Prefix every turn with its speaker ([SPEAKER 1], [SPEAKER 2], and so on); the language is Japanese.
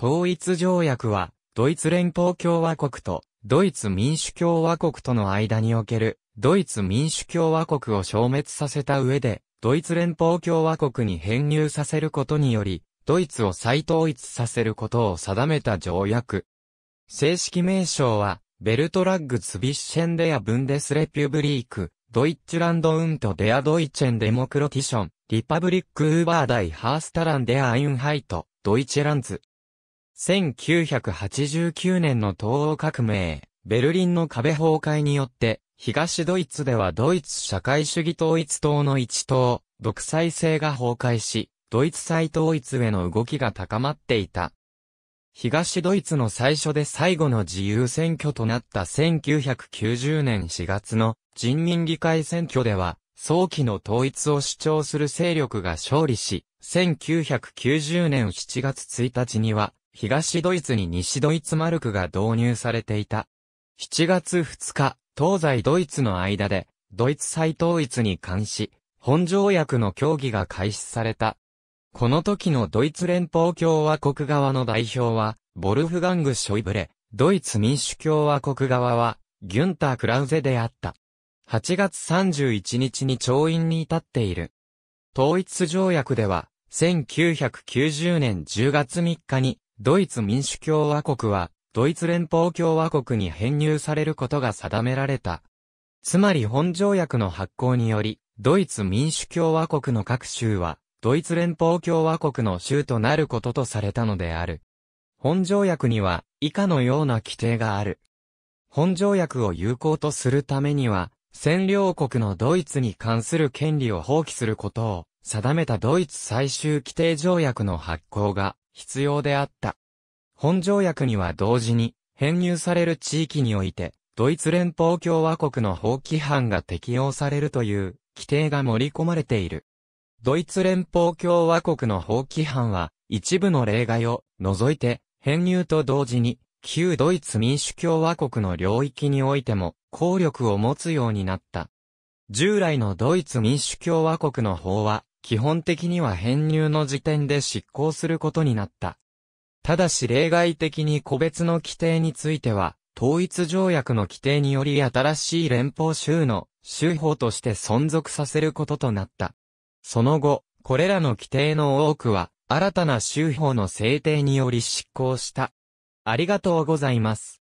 [SPEAKER 1] 統一条約は、ドイツ連邦共和国と、ドイツ民主共和国との間における、ドイツ民主共和国を消滅させた上で、ドイツ連邦共和国に編入させることにより、ドイツを再統一させることを定めた条約。正式名称は、ベルトラッグ・ツビッシェンデア・ブンデス・レピュブリーク、ドイッチュランド・ウント・デア・ドイチェン・デモクロティション、リパブリック・ウーバー・ダイ・ハースタラン・デア・アインハイト、ドイチェランズ。1989年の東欧革命、ベルリンの壁崩壊によって、東ドイツではドイツ社会主義統一党の一党、独裁制が崩壊し、ドイツ再統一への動きが高まっていた。東ドイツの最初で最後の自由選挙となった1990年4月の人民議会選挙では、早期の統一を主張する勢力が勝利し、1990年7月1日には、東ドイツに西ドイツマルクが導入されていた。7月2日、東西ドイツの間で、ドイツ再統一に関し、本条約の協議が開始された。この時のドイツ連邦共和国側の代表は、ボルフガング・ショイブレ、ドイツ民主共和国側は、ギュンター・クラウゼであった。8月31日に調印に至っている。統一条約では、1990年10月3日に、ドイツ民主共和国は、ドイツ連邦共和国に編入されることが定められた。つまり本条約の発行により、ドイツ民主共和国の各州は、ドイツ連邦共和国の州となることとされたのである。本条約には、以下のような規定がある。本条約を有効とするためには、占領国のドイツに関する権利を放棄することを定めたドイツ最終規定条約の発行が必要であった。本条約には同時に、編入される地域において、ドイツ連邦共和国の法規範が適用されるという規定が盛り込まれている。ドイツ連邦共和国の法規範は、一部の例外を除いて、編入と同時に、旧ドイツ民主共和国の領域においても、効力を持つようになった。従来のドイツ民主共和国の法は、基本的には編入の時点で執行することになった。ただし例外的に個別の規定については、統一条約の規定により新しい連邦州の州法として存続させることとなった。その後、これらの規定の多くは、新たな州法の制定により執行した。ありがとうございます。